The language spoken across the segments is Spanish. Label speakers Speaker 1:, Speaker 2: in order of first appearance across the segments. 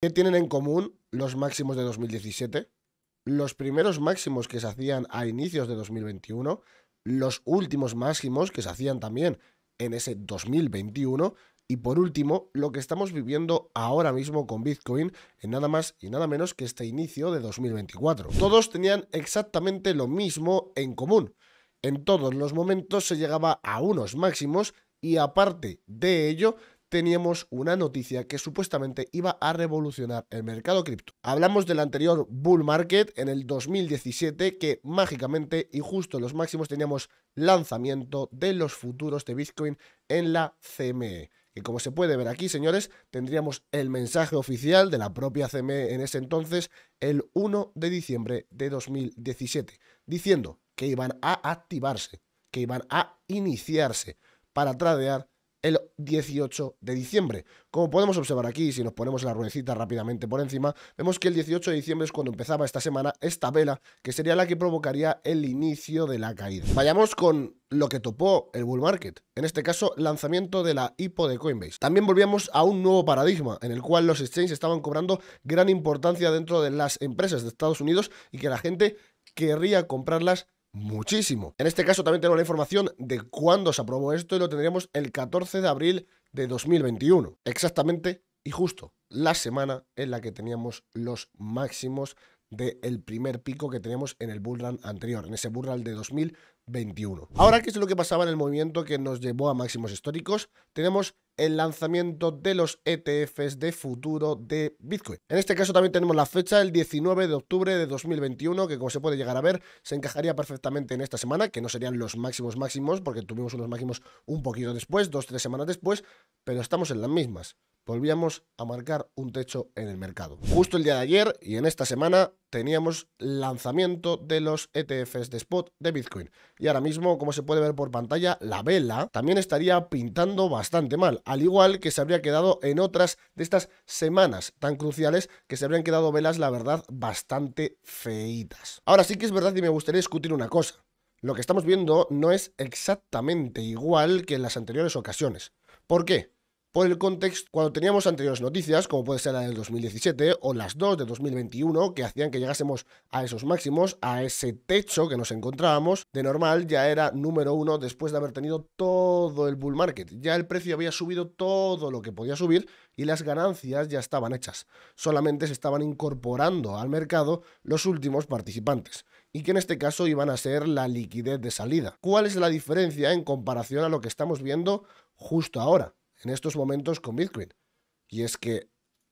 Speaker 1: ¿Qué tienen en común los máximos de 2017? Los primeros máximos que se hacían a inicios de 2021, los últimos máximos que se hacían también en ese 2021 y por último lo que estamos viviendo ahora mismo con Bitcoin en nada más y nada menos que este inicio de 2024. Todos tenían exactamente lo mismo en común. En todos los momentos se llegaba a unos máximos y aparte de ello teníamos una noticia que supuestamente iba a revolucionar el mercado cripto. Hablamos del anterior bull market en el 2017 que mágicamente y justo en los máximos teníamos lanzamiento de los futuros de Bitcoin en la CME. Que como se puede ver aquí, señores, tendríamos el mensaje oficial de la propia CME en ese entonces el 1 de diciembre de 2017, diciendo que iban a activarse, que iban a iniciarse para tradear el 18 de diciembre. Como podemos observar aquí, si nos ponemos la ruedecita rápidamente por encima, vemos que el 18 de diciembre es cuando empezaba esta semana esta vela, que sería la que provocaría el inicio de la caída. Vayamos con lo que topó el bull market, en este caso lanzamiento de la IPO de Coinbase. También volvíamos a un nuevo paradigma en el cual los exchanges estaban cobrando gran importancia dentro de las empresas de Estados Unidos y que la gente querría comprarlas muchísimo. En este caso también tenemos la información de cuándo se aprobó esto y lo tendríamos el 14 de abril de 2021. Exactamente y justo la semana en la que teníamos los máximos del primer pico que teníamos en el bullrun anterior, en ese bullrun de 2000. Ahora, ¿qué es lo que pasaba en el movimiento que nos llevó a máximos históricos? Tenemos el lanzamiento de los ETFs de futuro de Bitcoin. En este caso también tenemos la fecha, el 19 de octubre de 2021, que como se puede llegar a ver, se encajaría perfectamente en esta semana, que no serían los máximos máximos, porque tuvimos unos máximos un poquito después, dos, tres semanas después, pero estamos en las mismas. Volvíamos a marcar un techo en el mercado. Justo el día de ayer y en esta semana teníamos lanzamiento de los ETFs de spot de Bitcoin. Y ahora mismo, como se puede ver por pantalla, la vela también estaría pintando bastante mal, al igual que se habría quedado en otras de estas semanas tan cruciales que se habrían quedado velas, la verdad, bastante feitas. Ahora sí que es verdad y me gustaría discutir una cosa. Lo que estamos viendo no es exactamente igual que en las anteriores ocasiones. ¿Por qué? por el contexto cuando teníamos anteriores noticias, como puede ser la del 2017 o las dos de 2021, que hacían que llegásemos a esos máximos, a ese techo que nos encontrábamos, de normal ya era número uno después de haber tenido todo el bull market. Ya el precio había subido todo lo que podía subir y las ganancias ya estaban hechas. Solamente se estaban incorporando al mercado los últimos participantes y que en este caso iban a ser la liquidez de salida. ¿Cuál es la diferencia en comparación a lo que estamos viendo justo ahora? en estos momentos con Bitcoin. Y es que,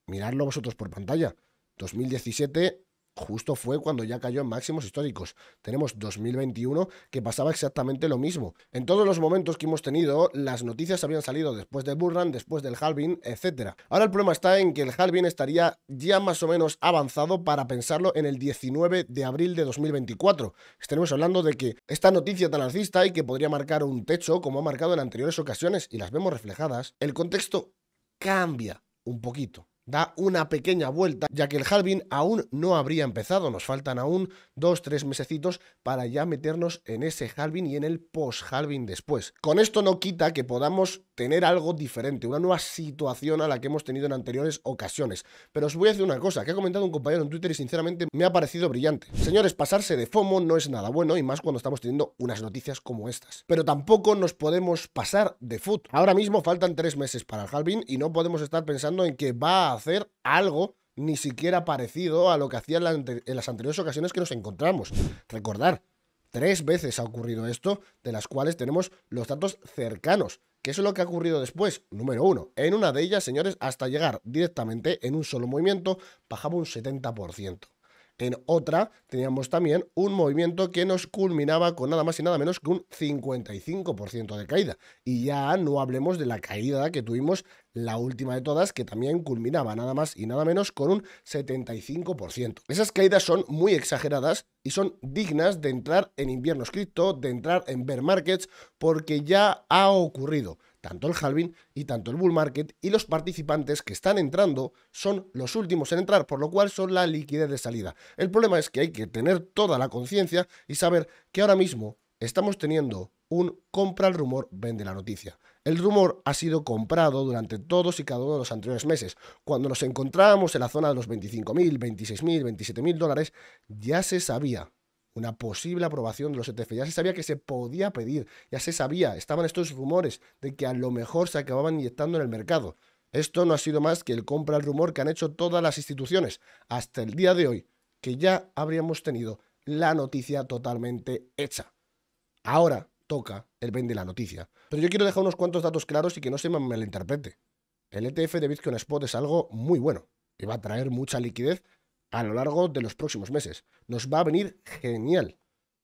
Speaker 1: miradlo vosotros por pantalla, 2017 justo fue cuando ya cayó en máximos históricos. Tenemos 2021 que pasaba exactamente lo mismo. En todos los momentos que hemos tenido, las noticias habían salido después de Burran, después del Halvin, etc. Ahora el problema está en que el Halvin estaría ya más o menos avanzado para pensarlo en el 19 de abril de 2024. Estaremos hablando de que esta noticia tan alcista y que podría marcar un techo como ha marcado en anteriores ocasiones y las vemos reflejadas, el contexto cambia un poquito da una pequeña vuelta, ya que el halving aún no habría empezado. Nos faltan aún dos, tres mesecitos para ya meternos en ese halving y en el post-halving después. Con esto no quita que podamos tener algo diferente, una nueva situación a la que hemos tenido en anteriores ocasiones. Pero os voy a decir una cosa, que ha comentado un compañero en Twitter y sinceramente me ha parecido brillante. Señores, pasarse de FOMO no es nada bueno y más cuando estamos teniendo unas noticias como estas. Pero tampoco nos podemos pasar de foot. Ahora mismo faltan tres meses para el halving y no podemos estar pensando en que va a hacer algo ni siquiera parecido a lo que hacían en, las anteriores ocasiones que nos encontramos. Recordar, tres veces ha ocurrido esto, de las cuales tenemos los datos cercanos. ¿Qué es lo que ha ocurrido después? Número uno, en una de ellas, señores, hasta llegar directamente en un solo movimiento, bajaba un 70%. En otra teníamos también un movimiento que nos culminaba con nada más y nada menos que un 55% de caída. Y ya no hablemos de la caída que tuvimos la última de todas, que también culminaba nada más y nada menos con un 75%. Esas caídas son muy exageradas y son dignas de entrar en invierno cripto, de entrar en bear markets, porque ya ha ocurrido tanto el halving y tanto el bull market y los participantes que están entrando son los últimos en entrar, por lo cual son la liquidez de salida. El problema es que hay que tener toda la conciencia y saber que ahora mismo estamos teniendo un compra el rumor, vende la noticia. El rumor ha sido comprado durante todos y cada uno de los anteriores meses. Cuando nos encontrábamos en la zona de los 25.000, 26.000, 27.000 dólares, ya se sabía una posible aprobación de los ETF. Ya se sabía que se podía pedir, ya se sabía, estaban estos rumores de que a lo mejor se acababan inyectando en el mercado. Esto no ha sido más que el compra al rumor que han hecho todas las instituciones hasta el día de hoy, que ya habríamos tenido la noticia totalmente hecha. Ahora, toca el vende la noticia. Pero yo quiero dejar unos cuantos datos claros y que no se me malinterprete. El ETF de Bitcoin Spot es algo muy bueno y va a traer mucha liquidez a lo largo de los próximos meses. Nos va a venir genial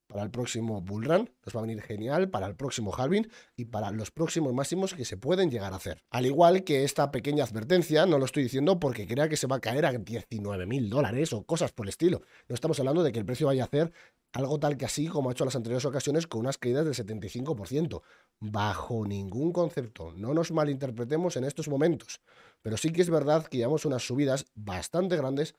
Speaker 1: para el próximo bull run, nos va a venir genial para el próximo halving y para los próximos máximos que se pueden llegar a hacer. Al igual que esta pequeña advertencia, no lo estoy diciendo porque crea que se va a caer a 19 mil dólares o cosas por el estilo. No estamos hablando de que el precio vaya a hacer algo tal que así como ha hecho en las anteriores ocasiones con unas caídas del 75%. Bajo ningún concepto, no nos malinterpretemos en estos momentos, pero sí que es verdad que llevamos unas subidas bastante grandes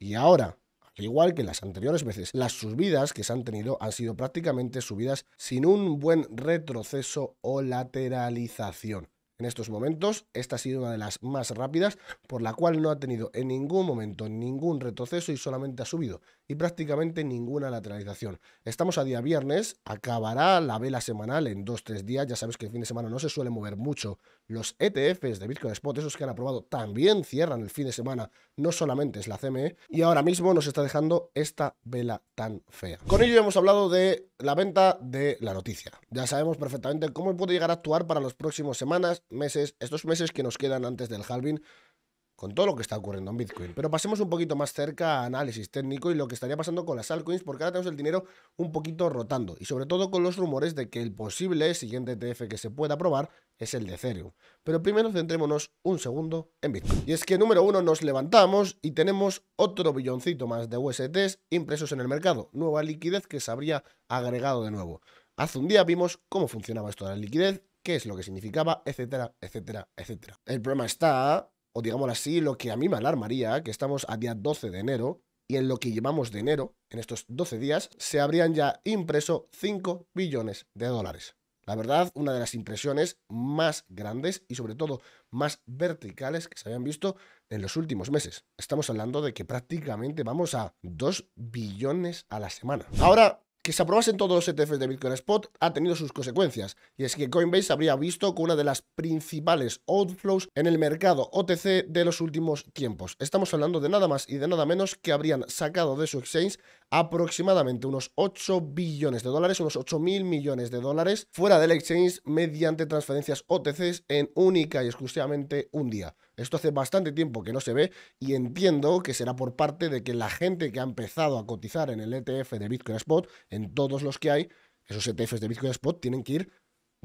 Speaker 1: y ahora, al igual que las anteriores veces, las subidas que se han tenido han sido prácticamente subidas sin un buen retroceso o lateralización en estos momentos. Esta ha sido una de las más rápidas, por la cual no ha tenido en ningún momento ningún retroceso y solamente ha subido y prácticamente ninguna lateralización. Estamos a día viernes, acabará la vela semanal en 2-3 días. Ya sabes que el fin de semana no se suele mover mucho. Los ETFs de Bitcoin Spot, esos que han aprobado, también cierran el fin de semana. No solamente es la CME. Y ahora mismo nos está dejando esta vela tan fea. Con ello hemos hablado de la venta de la noticia. Ya sabemos perfectamente cómo puede llegar a actuar para los próximos semanas, meses, estos meses que nos quedan antes del halving, con todo lo que está ocurriendo en Bitcoin. Pero pasemos un poquito más cerca a análisis técnico y lo que estaría pasando con las altcoins, porque ahora tenemos el dinero un poquito rotando, y sobre todo con los rumores de que el posible siguiente ETF que se pueda aprobar es el de Ethereum. Pero primero centrémonos un segundo en Bitcoin. Y es que número uno nos levantamos y tenemos otro billoncito más de USTs impresos en el mercado, nueva liquidez que se habría agregado de nuevo. Hace un día vimos cómo funcionaba esto de la liquidez, qué es lo que significaba, etcétera, etcétera, etcétera. El problema está, o digámoslo así, lo que a mí me alarmaría, que estamos a día 12 de enero y en lo que llevamos de enero, en estos 12 días, se habrían ya impreso 5 billones de dólares. La verdad, una de las impresiones más grandes y sobre todo más verticales que se habían visto en los últimos meses. Estamos hablando de que prácticamente vamos a 2 billones a la semana. Ahora que se aprobasen todos los ETFs de Bitcoin Spot ha tenido sus consecuencias, y es que Coinbase habría visto con una de las principales outflows en el mercado OTC de los últimos tiempos. Estamos hablando de nada más y de nada menos que habrían sacado de su exchange aproximadamente unos 8 billones de dólares, unos 8 mil millones de dólares fuera del exchange mediante transferencias OTCs en única y exclusivamente un día. Esto hace bastante tiempo que no se ve y entiendo que será por parte de que la gente que ha empezado a cotizar en el ETF de Bitcoin Spot, en todos los que hay, esos ETFs de Bitcoin Spot tienen que ir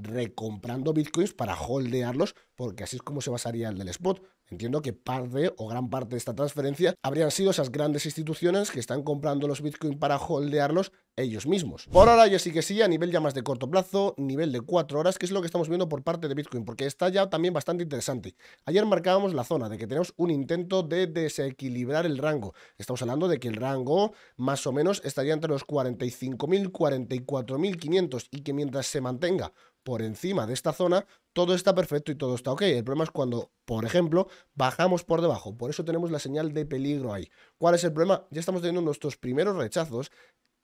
Speaker 1: recomprando bitcoins para holdearlos, porque así es como se basaría el del spot. Entiendo que parte o gran parte de esta transferencia habrían sido esas grandes instituciones que están comprando los bitcoins para holdearlos ellos mismos. Por ahora ya sí que sí, a nivel ya más de corto plazo, nivel de 4 horas, que es lo que estamos viendo por parte de Bitcoin, porque está ya también bastante interesante. Ayer marcábamos la zona de que tenemos un intento de desequilibrar el rango. Estamos hablando de que el rango más o menos estaría entre los 45.000, 44.500 y que mientras se mantenga por encima de esta zona, todo está perfecto y todo está ok. El problema es cuando, por ejemplo, bajamos por debajo. Por eso tenemos la señal de peligro ahí. ¿Cuál es el problema? Ya estamos teniendo nuestros primeros rechazos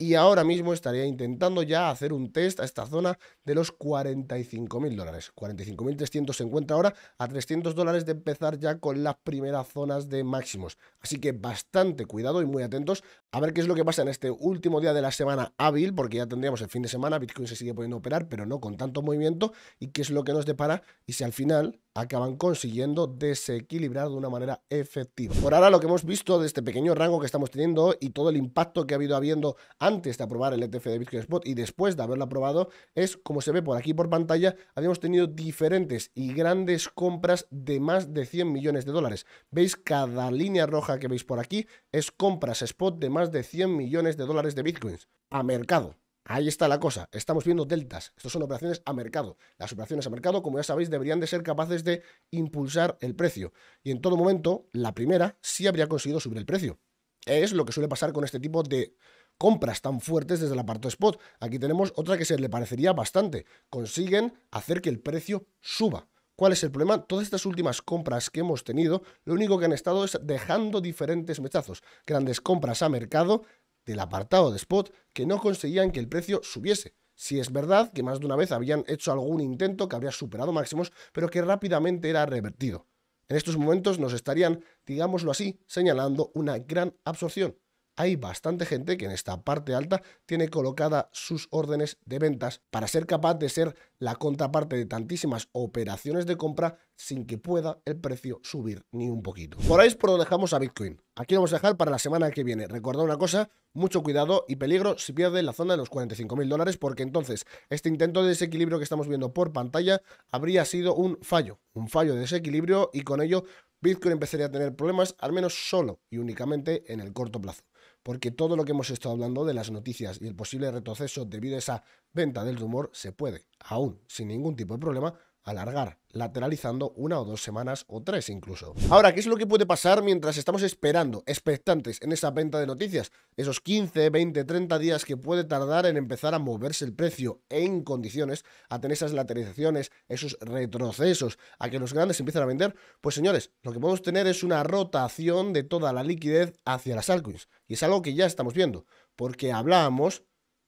Speaker 1: y ahora mismo estaría intentando ya hacer un test a esta zona de los 45.000 dólares. 45.300 se encuentra ahora a 300 dólares de empezar ya con las primeras zonas de máximos. Así que bastante cuidado y muy atentos a ver qué es lo que pasa en este último día de la semana hábil, porque ya tendríamos el fin de semana, Bitcoin se sigue pudiendo operar, pero no con tanto movimiento, y qué es lo que nos depara y si al final acaban consiguiendo desequilibrar de una manera efectiva. Por ahora lo que hemos visto de este pequeño rango que estamos teniendo y todo el impacto que ha habido habiendo antes de aprobar el ETF de Bitcoin Spot y después de haberlo aprobado es, como se ve por aquí por pantalla, habíamos tenido diferentes y grandes compras de más de 100 millones de dólares. Veis cada línea roja que veis por aquí es compras spot de más de 100 millones de dólares de Bitcoins a mercado. Ahí está la cosa. Estamos viendo deltas. Estas son operaciones a mercado. Las operaciones a mercado, como ya sabéis, deberían de ser capaces de impulsar el precio. Y en todo momento, la primera sí habría conseguido subir el precio. Es lo que suele pasar con este tipo de compras tan fuertes desde el parte spot. Aquí tenemos otra que se le parecería bastante. Consiguen hacer que el precio suba. ¿Cuál es el problema? Todas estas últimas compras que hemos tenido, lo único que han estado es dejando diferentes mechazos. Grandes compras a mercado del apartado de spot que no conseguían que el precio subiese. Si es verdad que más de una vez habían hecho algún intento que habría superado máximos, pero que rápidamente era revertido. En estos momentos nos estarían, digámoslo así, señalando una gran absorción hay bastante gente que en esta parte alta tiene colocada sus órdenes de ventas para ser capaz de ser la contraparte de tantísimas operaciones de compra sin que pueda el precio subir ni un poquito. Por ahí es por donde dejamos a Bitcoin. Aquí lo vamos a dejar para la semana que viene. Recordad una cosa, mucho cuidado y peligro si pierde la zona de los 45 mil dólares porque entonces este intento de desequilibrio que estamos viendo por pantalla habría sido un fallo, un fallo de desequilibrio y con ello Bitcoin empezaría a tener problemas al menos solo y únicamente en el corto plazo porque todo lo que hemos estado hablando de las noticias y el posible retroceso debido a esa venta del rumor se puede, aún sin ningún tipo de problema, alargar, lateralizando una o dos semanas o tres incluso. Ahora, ¿qué es lo que puede pasar mientras estamos esperando, expectantes en esa venta de noticias? Esos 15, 20, 30 días que puede tardar en empezar a moverse el precio en condiciones, a tener esas lateralizaciones, esos retrocesos, a que los grandes empiezan a vender. Pues señores, lo que podemos tener es una rotación de toda la liquidez hacia las altcoins. Y es algo que ya estamos viendo, porque hablábamos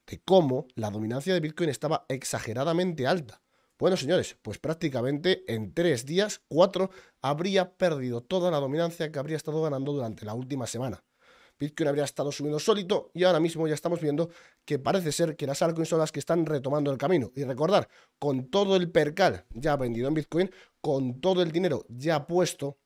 Speaker 1: de cómo la dominancia de Bitcoin estaba exageradamente alta bueno, señores, pues prácticamente en tres días, cuatro, habría perdido toda la dominancia que habría estado ganando durante la última semana. Bitcoin habría estado subiendo solito y ahora mismo ya estamos viendo que parece ser que las altcoins son las que están retomando el camino. Y recordar, con todo el percal ya vendido en Bitcoin, con todo el dinero ya puesto,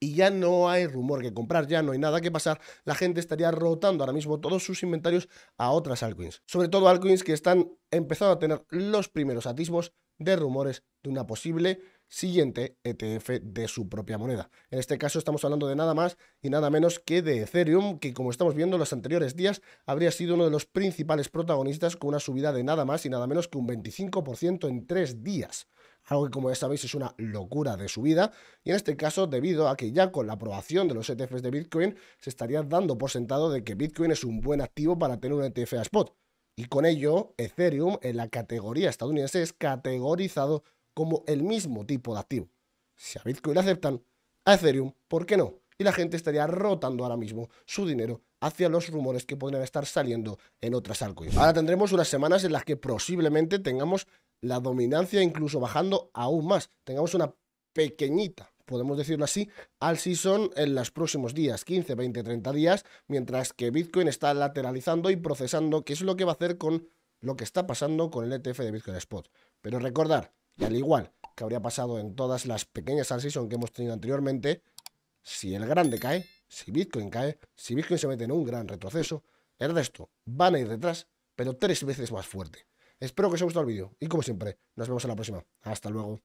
Speaker 1: y ya no hay rumor que comprar, ya no hay nada que pasar, la gente estaría rotando ahora mismo todos sus inventarios a otras altcoins. Sobre todo altcoins que están empezando a tener los primeros atisbos de rumores de una posible siguiente ETF de su propia moneda. En este caso estamos hablando de nada más y nada menos que de Ethereum, que como estamos viendo los anteriores días, habría sido uno de los principales protagonistas con una subida de nada más y nada menos que un 25% en tres días algo que como ya sabéis es una locura de su vida y en este caso debido a que ya con la aprobación de los ETFs de Bitcoin se estaría dando por sentado de que Bitcoin es un buen activo para tener un ETF a spot, y con ello Ethereum en la categoría estadounidense es categorizado como el mismo tipo de activo. Si a Bitcoin le aceptan, a Ethereum, ¿por qué no? Y la gente estaría rotando ahora mismo su dinero hacia los rumores que podrían estar saliendo en otras altcoins. Ahora tendremos unas semanas en las que posiblemente tengamos la dominancia incluso bajando aún más. Tengamos una pequeñita, podemos decirlo así, al season en los próximos días, 15, 20, 30 días, mientras que Bitcoin está lateralizando y procesando, qué es lo que va a hacer con lo que está pasando con el ETF de Bitcoin Spot. Pero recordar, y al igual que habría pasado en todas las pequeñas al season que hemos tenido anteriormente, si el grande cae, si Bitcoin cae, si Bitcoin se mete en un gran retroceso, el resto van a ir detrás, pero tres veces más fuerte. Espero que os haya gustado el vídeo y como siempre, nos vemos en la próxima. Hasta luego.